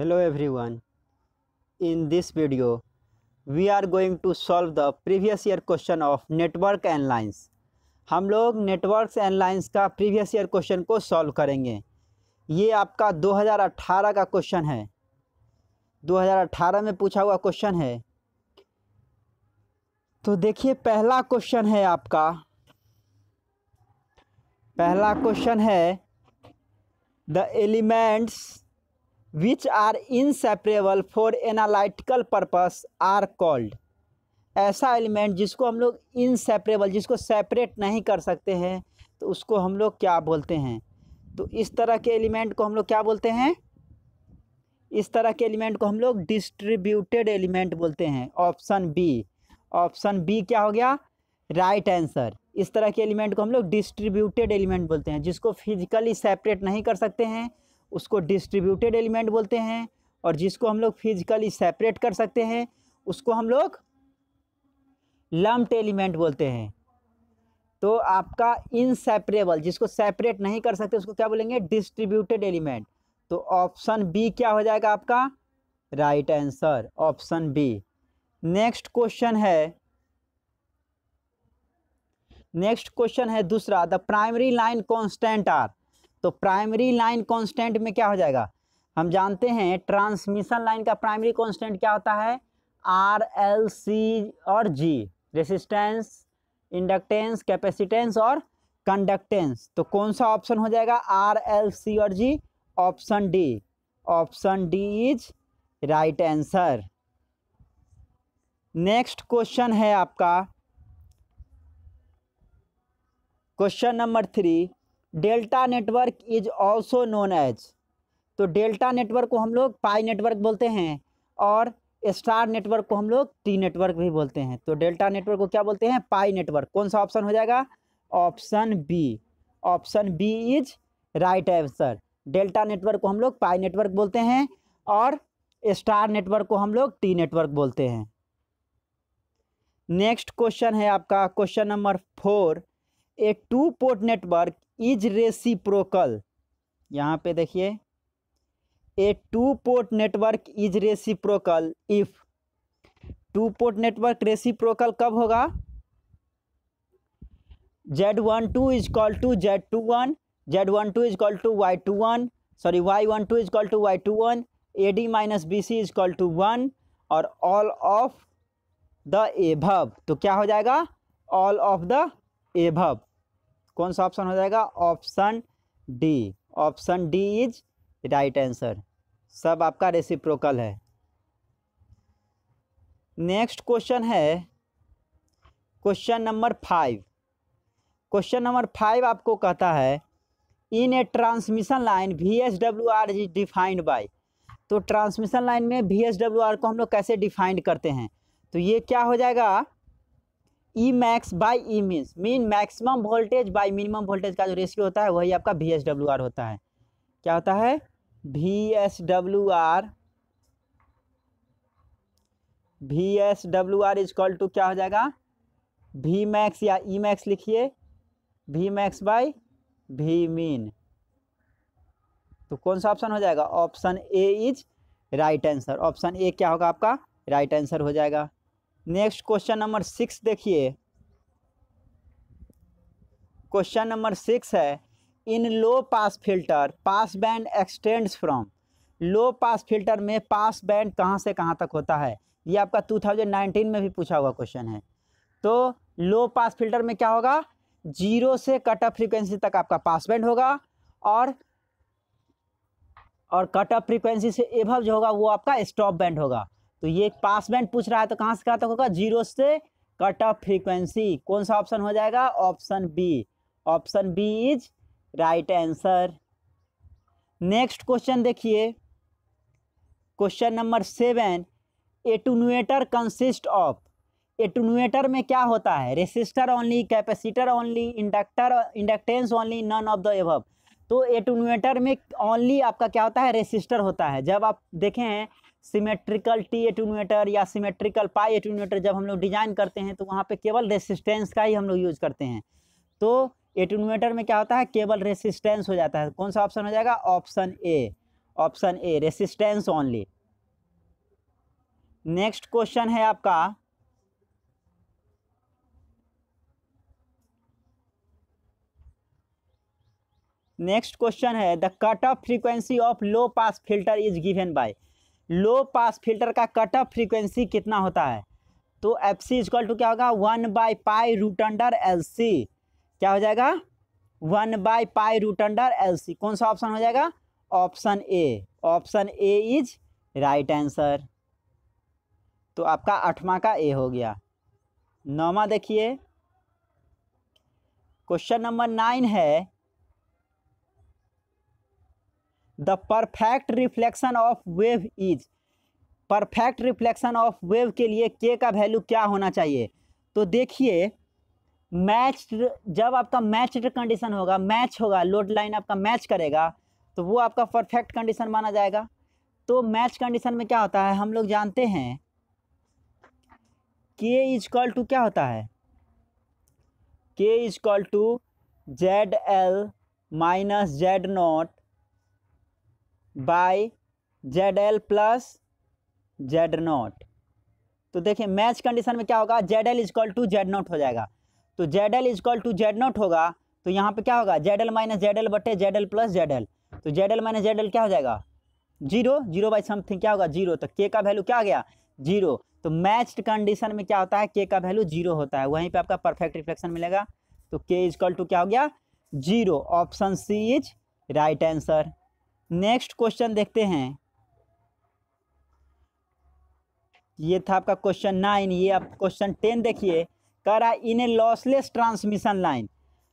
hello everyone in this video we are going to solve the previous year question of network and lines हम लोग networks and lines का previous year question को solve करेंगे ये आपका 2018 का question है 2018 में पूछा हुआ क्वेश्चन है तो देखिए पहला क्वेश्चन है आपका पहला क्वेश्चन है the elements which are inseparable for analytical purpose are called ऐसा एलिमेंट जिसको हम लोग इनसेपरेबल जिसको सेपरेट नहीं कर सकते हैं तो उसको हम लोग क्या बोलते हैं तो इस तरह के एलिमेंट को हम लोग क्या बोलते हैं इस तरह के एलिमेंट को हम लोग डिस्ट्रीब्यूटेड एलिमेंट बोलते हैं ऑप्शन बी ऑप्शन बी क्या हो गया राइट right आंसर इस तरह के एलिमेंट को हम लोग डिस्ट्रीब्यूटेड एलिमेंट बोलते हैं जिसको फिजिकली सेपरेट नहीं कर सकते हैं उसको डिस्ट्रीब्यूटेड एलिमेंट बोलते हैं और जिसको हम लोग फिजिकली सेपरेट कर सकते हैं उसको हम लोग लम्प्ड एलिमेंट बोलते हैं तो आपका इनसेपरेबल जिसको सेपरेट नहीं कर सकते उसको क्या बोलेंगे डिस्ट्रीब्यूटेड एलिमेंट तो ऑप्शन बी क्या हो जाएगा आपका right answer option B next question है नेक्स्ट क्वेश्चन है दूसरा the primary line constant are तो प्राइमरी लाइन कांस्टेंट में क्या हो जाएगा हम जानते हैं ट्रांसमिशन लाइन का प्राइमरी कांस्टेंट क्या होता है आर एल सी और जी रेसिस्टेंस इंडक्टेंस कैपेसिटेंस और कंडक्टेंस तो कौन सा ऑप्शन हो जाएगा आर एल सी और G option D option D is right answer next question है आपका question number three delta network is also known as तो डेल्टा नेटवर्क को हम लोग पाई नेटवर्क बोलते हैं और स्टार नेटवर्क को हम लोग टी नेटवर्क भी बोलते हैं तो डेल्टा नेटवर्क को क्या बोलते हैं पाई नेटवर्क कौन सा ऑप्शन हो जाएगा option B option B is right answer delta network को हम लोग पाई नेटवर्क बोलते हैं और स्टार नेटवर्क को हम लोग टी नेटवर्क बोलते हैं नेक्स्ट क्वेश्चन है आपका question number four A two port network is reciprocal यहाँ पे देखिए A two port network is reciprocal if two port network reciprocal कब होगा Z one two is equal to Z two one Z one two is equal to Y two one sorry Y one two is equal to Y two one A D minus B C is equal to one और all of the above तो क्या हो जाएगा all of the above कौन सा option हो जाएगा option D option D is right answer सब आपका रेसिप्रोकल है नेक्स्ट क्वेश्चन है question number five question number five आपको कहता है in a transmission line V S W R is defined by तो ट्रांसमिशन लाइन में वी एस डब्ल्यू आर को हम लोग कैसे डिफाइंड करते हैं तो ये क्या हो जाएगा E max by E means mean maximum voltage by minimum voltage का जो रेशियो होता है वही आपका वी एस डब्ल्यू आर होता है क्या होता है V S W R V S W R is equal to क्या हो जाएगा वी मैक्स या ई मैक्स लिखिए V max by V mean तो कौन सा ऑप्शन हो जाएगा option A is right answer option ए क्या होगा आपका राइट right आंसर हो जाएगा नेक्स्ट क्वेश्चन नंबर सिक्स देखिए क्वेश्चन नंबर सिक्स है in low pass filter pass band extends from low pass filter में पास बैंड कहाँ से कहाँ तक होता है ये आपका 2019 में भी पूछा हुआ क्वेश्चन है तो लो पास फिल्टर में क्या होगा जीरो से कट ऑफ फ्रीक्वेंसी तक आपका पास बैंड होगा और और कट ऑफ फ्रीक्वेंसी से एभव जो होगा वो आपका स्टॉप बैंड होगा तो ये पास बैंड पूछ रहा है तो कहाँ से कहाँ तक होगा जीरो से कट ऑफ फ्रीक्वेंसी कौन सा ऑप्शन हो जाएगा option B option B is right answer next question देखिए question number seven attenuator consist of attenuator में क्या होता है resistor only capacitor only inductor inductance only none of the above तो एटोनुएटर में ओनली आपका क्या होता है रेसिस्टर होता है जब आप देखें सिमेट्रिकल टी एटूनेटर या सिमेट्रिकल पाई एटूनेटर जब हम लोग डिज़ाइन करते हैं तो वहाँ पे केवल रेसिस्टेंस का ही हम लोग यूज़ करते हैं तो एटूनेटर में क्या होता है केवल रेसिस्टेंस हो जाता है कौन सा ऑप्शन हो जाएगा option A option A resistance only next question है आपका नेक्स्ट क्वेश्चन है the cut off frequency of low pass filter is given by low pass filter का कट ऑफ फ्रीक्वेंसी कितना होता है तो एफ सी इजक्वल टू क्या होगा one by pi root under L C क्या हो जाएगा one by pi root under L C कौन सा ऑप्शन हो जाएगा option A option A is right answer तो आपका आठवां का ए हो गया नौवा देखिए क्वेश्चन नंबर नाइन है the perfect reflection of wave is perfect reflection of wave के लिए के का वैल्यू क्या होना चाहिए तो देखिए मैच जब आपका मैच कंडीशन होगा मैच होगा लोड लाइन आपका मैच करेगा तो वो आपका परफेक्ट कंडीशन माना जाएगा तो मैच कंडीशन में क्या होता है हम लोग जानते हैं के इज कॉल टू क्या होता है K is equal to Z L minus Z naught by Z L plus Z naught तो देखिए मैच कंडीशन में क्या होगा Z L is equal to Z naught हो जाएगा तो Z L is equal to Z naught होगा तो यहाँ पे क्या होगा Z L minus Z L बटे Z L plus Z L तो Z L minus Z L क्या हो जाएगा जीरो जीरो बाई समथिंग क्या होगा जीरो तो के का वैल्यू क्या आ गया जीरो तो मैच्ड कंडीशन में क्या होता है के का वैल्यू जीरो होता है वहीं पे आपका परफेक्ट रिफ्लेक्शन मिलेगा तो के इजकॉल टू क्या हो गया zero option C is right answer next question देखते हैं ये था आपका क्वेश्चन नाइन ये आप क्वेश्चन टेन देखिए कह रहा है in a lossless transmission line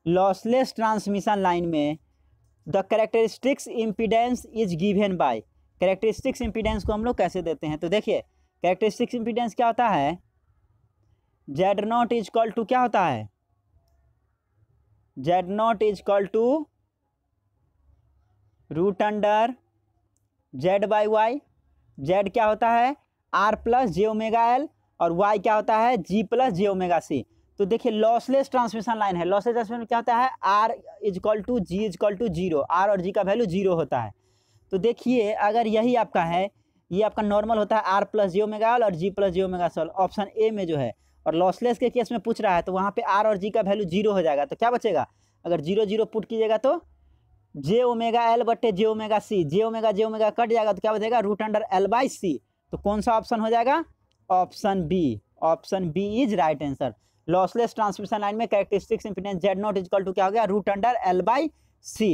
lossless transmission line में the characteristics impedance is given by characteristics impedance को हम लोग कैसे देते हैं तो देखिए करेक्टरिस्टिक्स इम्पीडेंस क्या होता है Z naught is equal to क्या होता है Z naught is equal to root under Z by Y Z क्या होता है R plus J omega L और वाई क्या होता है जी प्लस जे ओमेगा सी तो देखिए लॉसलेस ट्रांसमिशन लाइन है लॉसलेस ट्रांसमिशन क्या होता है R is equal to G is equal to zero R और जी का वैल्यू जीरो होता है तो देखिए अगर यही आपका है ये आपका नॉर्मल होता है आर प्लस ओमेगा मेगा और जी प्लस ओमेगा सॉल ऑप्शन ए में जो है और लॉसलेस के केस में पूछ रहा है तो वहाँ पे आर और जी का वैल्यू जीरो हो जाएगा तो क्या बचेगा अगर जीरो जीरो पुट कीजिएगा तो जे ओमेगा एल बट्टे J omega C J omega J omega cut जाएगा तो क्या बचेगा root under L by C तो कौन सा ऑप्शन हो जाएगा option B option B is right answer lossless transmission line में characteristics impedance Z naught is equal to क्या हो गया root under L by C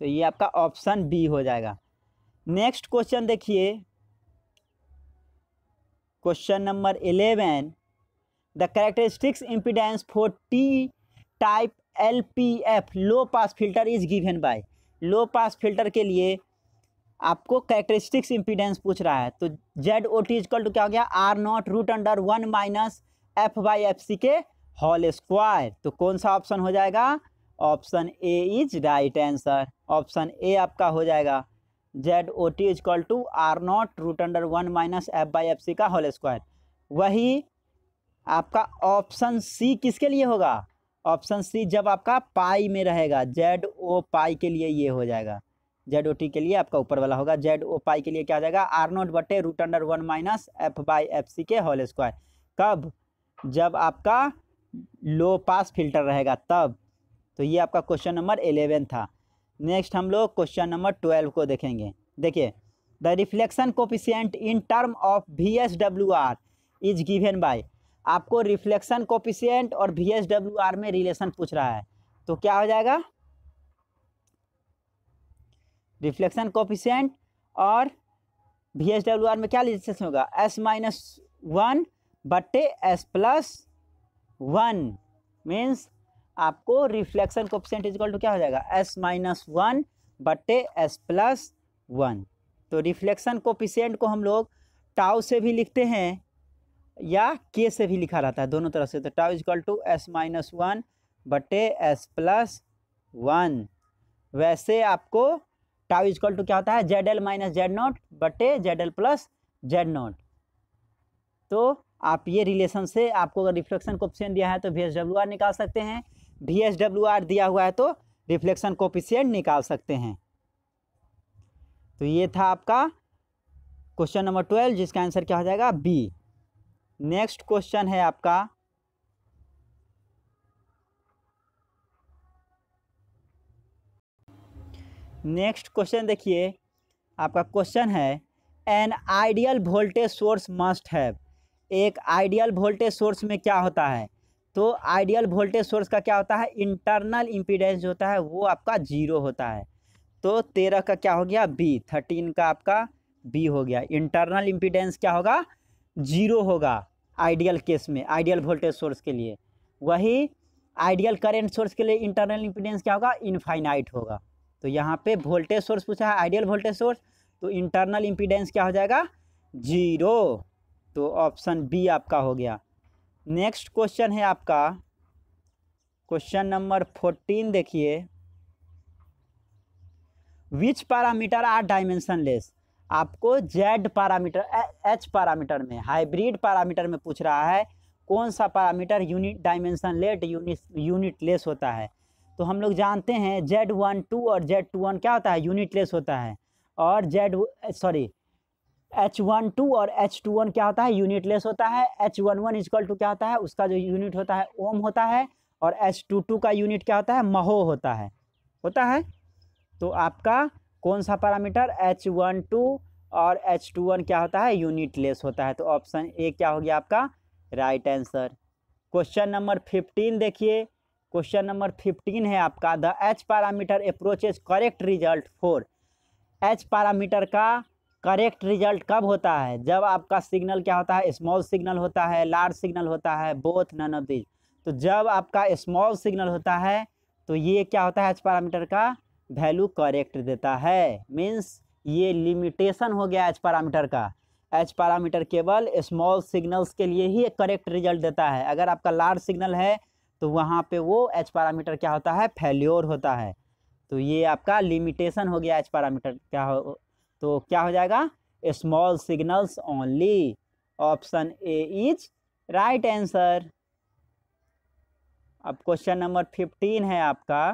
तो ये आपका ऑप्शन बी हो जाएगा नेक्स्ट क्वेश्चन देखिए question number eleven the characteristics impedance for T type L P F low pass filter is given by low pass filter के लिए आपको कैरेक्टरिस्टिक्स इम्पीडेंस पूछ रहा है तो Z O T is equal to क्या हो गया R naught root under one minus F by F C के होल स्क्वायर तो कौन सा ऑप्शन हो जाएगा option A is right answer option A आपका हो जाएगा Z O T is equal to R naught root under one minus F by F C का होल स्क्वायर वही आपका ऑप्शन सी किसके लिए होगा ऑप्शन सी जब आपका पाई में रहेगा जेड ओ पाई के लिए ये हो जाएगा जेड ओ टी के लिए आपका ऊपर वाला होगा जेड ओ पाई के लिए क्या हो जाएगा आर नोट बटे root under one minus F by F C के होल स्क्वायर कब जब आपका लो पास फिल्टर रहेगा तब तो ये आपका क्वेश्चन नंबर एलेवन था नेक्स्ट हम लोग क्वेश्चन नंबर ट्वेल्व को देखेंगे देखिए the reflection coefficient in term of V S W R is given by आपको रिफ्लेक्शन कोपिशियंट और वी एस डब्ल्यू आर में रिलेशन पूछ रहा है तो क्या हो जाएगा रिफ्लेक्शन कोपिशियंट और वी डब्ल्यू आर में क्या रिलेशन होगा एस माइनस वन बट्टे एस प्लस वन मीन्स आपको रिफ्लेक्शन कोपिशियंट इज टू क्या हो जाएगा एस माइनस वन बट्टे एस प्लस वन तो रिफ्लेक्शन कोपिशियंट को हम लोग टाउ से भी लिखते हैं या के से भी लिखा रहता है दोनों तरफ से तो tau is equal to S minus one बटे एस प्लस वन वैसे आपको टाउ इजकल टू क्या होता है Z L minus Z naught बटे Z L plus Z naught तो आप ये रिलेशन से आपको अगर रिफ्लेक्शन कोपिशियन दिया है तो वी एस डब्ल्यू आर निकाल सकते हैं वी एस डब्ल्यू आर दिया हुआ है तो रिफ्लेक्शन कोपिशियन निकाल सकते हैं तो ये था आपका क्वेश्चन नंबर ट्वेल्व जिसका आंसर क्या हो जाएगा बी नेक्स्ट क्वेश्चन है आपका नेक्स्ट क्वेश्चन देखिए आपका क्वेश्चन है an ideal voltage source must have एक आइडियल वोल्टेज सोर्स में क्या होता है तो आइडियल वोल्टेज सोर्स का क्या होता है इंटरनल इम्पीडेंस जो होता है वो आपका जीरो होता है तो तेरह का क्या हो गया बी थर्टीन का आपका बी हो गया इंटरनल इम्पीडेंस क्या होगा जीरो होगा आइडियल केस में आइडियल वोल्टेज सोर्स के लिए वही आइडियल करेंट सोर्स के लिए इंटरनल इम्पीडेंस क्या होगा इनफाइनाइट होगा तो यहाँ पे वोल्टेज सोर्स पूछा है आइडियल वोल्टेज सोर्स तो इंटरनल इम्पीडेंस क्या हो जाएगा जीरो तो ऑप्शन बी आपका हो गया नेक्स्ट क्वेश्चन है आपका क्वेश्चन नंबर फोर्टीन देखिए which parameter are dimensionless आपको जेड पैरामीटर एच पैरामीटर में हाइब्रिड पैरामीटर में पूछ रहा है कौन सा parameter unit dimension let unit unitless होता है तो हम लोग जानते हैं जेड वन टू और जेड टू वन क्या होता है यूनिट लेस होता है और Z sorry H one two और एच टू वन क्या होता है यूनिट लेस होता है H one one is equal to क्या होता है उसका जो यूनिट होता है ओम होता है और एच टू टू का यूनिट क्या होता है महो होता है होता है तो आपका कौन सा पैरामीटर एच वन टू और एच टू वन क्या होता है यूनिट लेस होता है तो ऑप्शन ए क्या हो गया आपका right answer question number fifteen देखिए क्वेश्चन नंबर फिफ्टीन है आपका the H parameter approaches correct result for H parameter का करेक्ट रिजल्ट कब होता है जब आपका सिग्नल क्या होता है स्मॉल सिग्नल होता है लार्ज सिग्नल होता है बोथ नन ऑफ दिज तो जब आपका स्मॉल सिग्नल होता है तो ये क्या होता है एच पैरामीटर का वैल्यू करेक्ट देता है मीन्स ये लिमिटेशन हो गया एच पैरामीटर का एच पैरामीटर केवल स्मॉल सिग्नल्स के लिए ही एक करेक्ट रिजल्ट देता है अगर आपका लार्ज सिग्नल है तो वहाँ पे वो एच पैरामीटर क्या होता है फेल्योर होता है तो ये आपका लिमिटेशन हो गया एच पैरामीटर क्या हो तो क्या हो जाएगा small signals only option A is right answer अब क्वेश्चन नंबर फिफ्टीन है आपका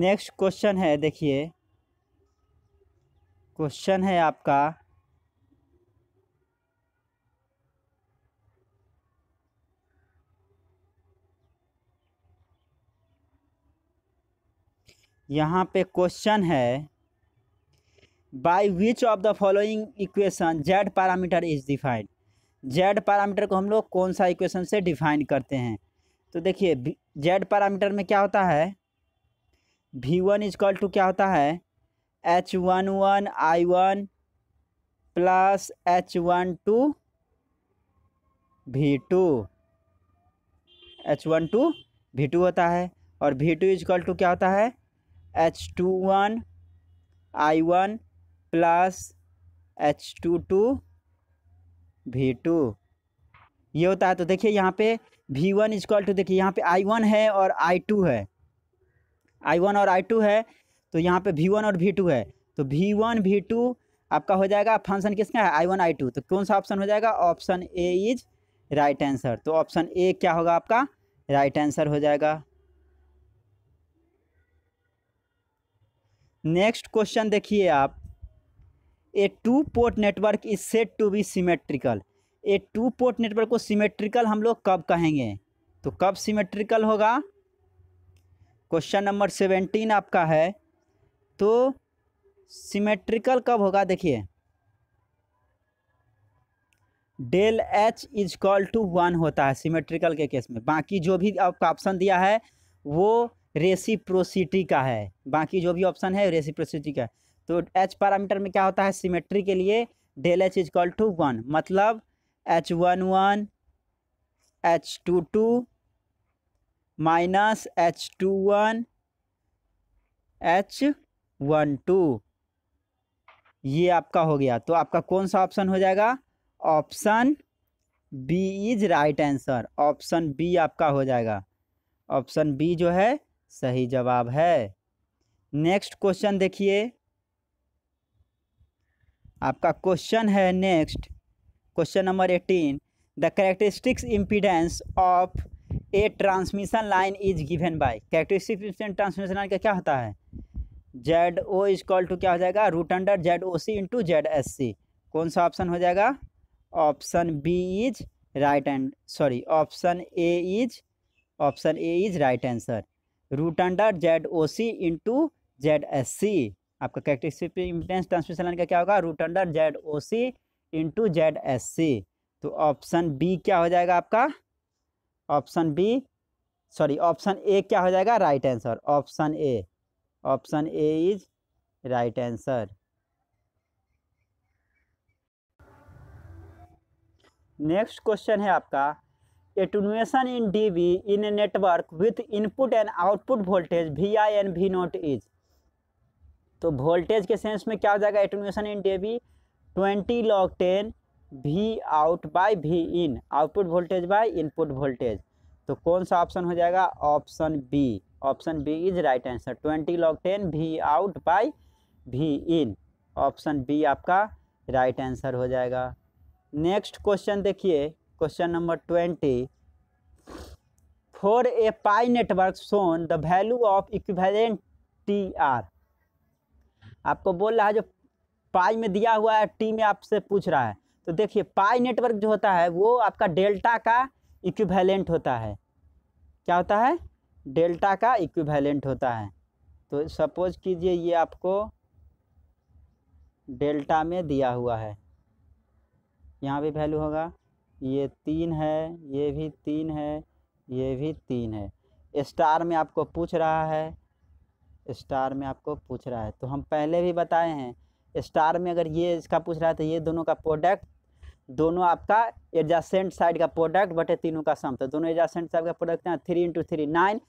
नेक्स्ट क्वेश्चन है देखिए क्वेश्चन है आपका यहाँ पे क्वेश्चन है by which of the following equation Z parameter is defined Z parameter को हम लोग कौन सा इक्वेशन से डिफाइन करते हैं तो देखिए जेड पैरामीटर में क्या होता है वी वन कॉल टू क्या होता है H one one I one plus H one two V two H one two V two होता है और वी टू कॉल टू क्या होता है H two one I one plus H two two V two ये होता है तो देखिए यहाँ पे वी वन कॉल टू देखिए यहाँ पे आई वन है और आई टू है आई वन और आई टू है तो यहाँ पे वी वन और वी टू है तो वी वन वी टू आपका हो जाएगा फंक्शन किसका है आई वन आई टू तो कौन सा ऑप्शन हो जाएगा option A is right answer तो ऑप्शन ए क्या होगा आपका राइट आंसर हो जाएगा नेक्स्ट क्वेश्चन देखिए आप a two port network is set to be symmetrical a two port network को सिमेट्रिकल हम लोग कब कहेंगे तो कब सिमेट्रिकल होगा क्वेश्चन नंबर सेवेंटीन आपका है तो सिमेट्रिकल कब होगा देखिए del h is equal to one होता है सिमेट्रिकल के केस में बाकी जो भी आपका ऑप्शन दिया है वो रेसिप्रोसिटी का है बाकी जो भी ऑप्शन है रेसिप्रोसिटी का तो एच पैरामीटर में क्या होता है सिमेट्री के लिए del h is equal to one मतलब h one one h two two minus h two one h one two ये आपका हो गया तो आपका कौन सा ऑप्शन हो जाएगा option B is right answer option b आपका हो जाएगा ऑप्शन बी जो है सही जवाब है नेक्स्ट क्वेश्चन देखिए आपका क्वेश्चन है next question number eighteen the characteristics impedance of a transmission line is given by characteristic transmission line का क्या होता है Z O is equal to क्या हो जाएगा root under Z O C into Z S C कौन सा option हो जाएगा option B is right and sorry option A is option A is right answer root under Z O C into Z S सी आपका characteristic impedance transmission line का क्या होगा root under Z O C into Z S C तो option B क्या हो जाएगा आपका option b sorry option ए क्या हो जाएगा right answer option A option A is right answer next question है आपका attenuation in D B in a network with input and output voltage V I and V naught is तो voltage के sense में क्या हो जाएगा attenuation in D B twenty log ten V out by V in output voltage by input voltage तो कौन सा option हो जाएगा option B option B is right answer twenty log ten V out by V in option b आपका right right answer हो जाएगा next question देखिए question number twenty four a pi network shown the value of equivalent T R आपको बोल रहा है जो पाई में दिया हुआ है टी में आपसे पूछ रहा है तो देखिए पाई नेटवर्क जो होता है वो आपका डेल्टा का इक्विवेलेंट होता है क्या होता है डेल्टा का इक्विवेलेंट होता है तो सपोज कीजिए ये आपको डेल्टा में दिया हुआ है यहाँ भी वैल्यू होगा ये तीन है ये भी तीन है ये भी तीन है स्टार में आपको पूछ रहा है स्टार में आपको पूछ रहा है तो हम पहले भी बताए हैं स्टार में अगर ये इसका पूछ रहा है तो ये दोनों का प्रोडक्ट दोनों आपका एडजस्टेंट साइड का प्रोडक्ट बटे तीनों का सम तो दोनों एडजस्टेंट साइड का प्रोडक्ट है three into three nine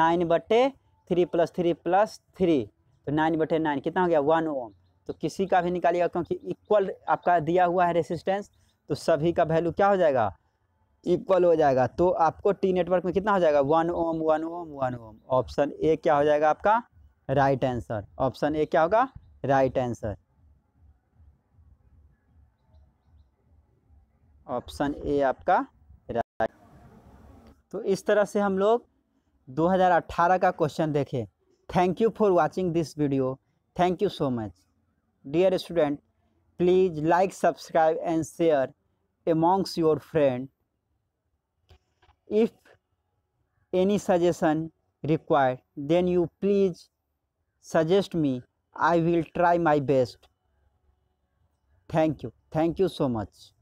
nine बटे three plus three plus three तो नाइन बटे नाइन कितना हो गया वन ओम तो किसी का भी निकालिएगा क्योंकि इक्वल आपका दिया हुआ है रेसिस्टेंस तो सभी का वैल्यू क्या हो जाएगा इक्वल हो जाएगा तो आपको टी नेटवर्क में कितना हो जाएगा one ohm one ohm one ohm option ए क्या हो जाएगा आपका राइट आंसर ऑप्शन ए क्या होगा राइट आंसर ऑप्शन ए आपका राइट तो इस तरह से हम लोग 2018 का क्वेश्चन देखें thank you for watching this video thank you so much dear student please like subscribe and share amongst your friend if any suggestion required then you please suggest me I will try my best thank you thank you so much